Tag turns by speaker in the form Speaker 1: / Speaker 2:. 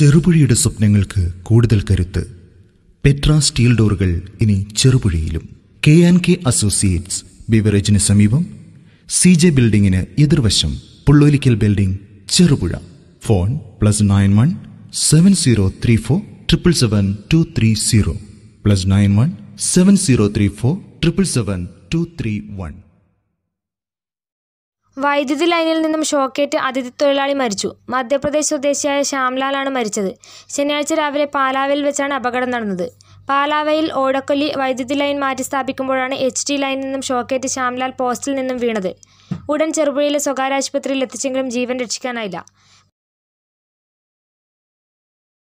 Speaker 1: ചെറുപുഴിയുടെ സ്വപ്നങ്ങൾക്ക് കൂടുതൽ കരുത്ത് പെട്ര സ്റ്റീൽ ഡോറുകൾ ഇനി ചെറുപുഴയിലും കെ ആൻഡ് കെ അസോസിയേറ്റ്സ് ബിവറേജിന് സമീപം സി ജെ ബിൽഡിങ്ങിന് എതിർവശം Pullolikkal building Cherupuzha phone plus nine one seven zero three four triple seven two three zero plus nine one seven zero three four triple seven two three one
Speaker 2: വൈദ്യുതി ലൈനിൽ നിന്നും ഷോക്കേറ്റ് അതിഥി തൊഴിലാളി മരിച്ചു മധ്യപ്രദേശ് സ്വദേശിയായ ശ്യാംലാലാണ് മരിച്ചത് ശനിയാഴ്ച രാവിലെ പാലാവയിൽ വെച്ചാണ് അപകടം നടന്നത് പാലാവയിൽ ഓടക്കൊല്ലി വൈദ്യുതി ലൈൻ മാറ്റി സ്ഥാപിക്കുമ്പോഴാണ് എച്ച് ഡി ലൈനിൽ നിന്നും ഷോക്കേറ്റ് ശ്യാംലാൽ പോസ്റ്റിൽ നിന്നും വീണത് ഉടൻ ചെറുപുഴയിലെ സ്വകാര്യ ആശുപത്രിയിൽ എത്തിച്ചെങ്കിലും ജീവൻ രക്ഷിക്കാനായില്ല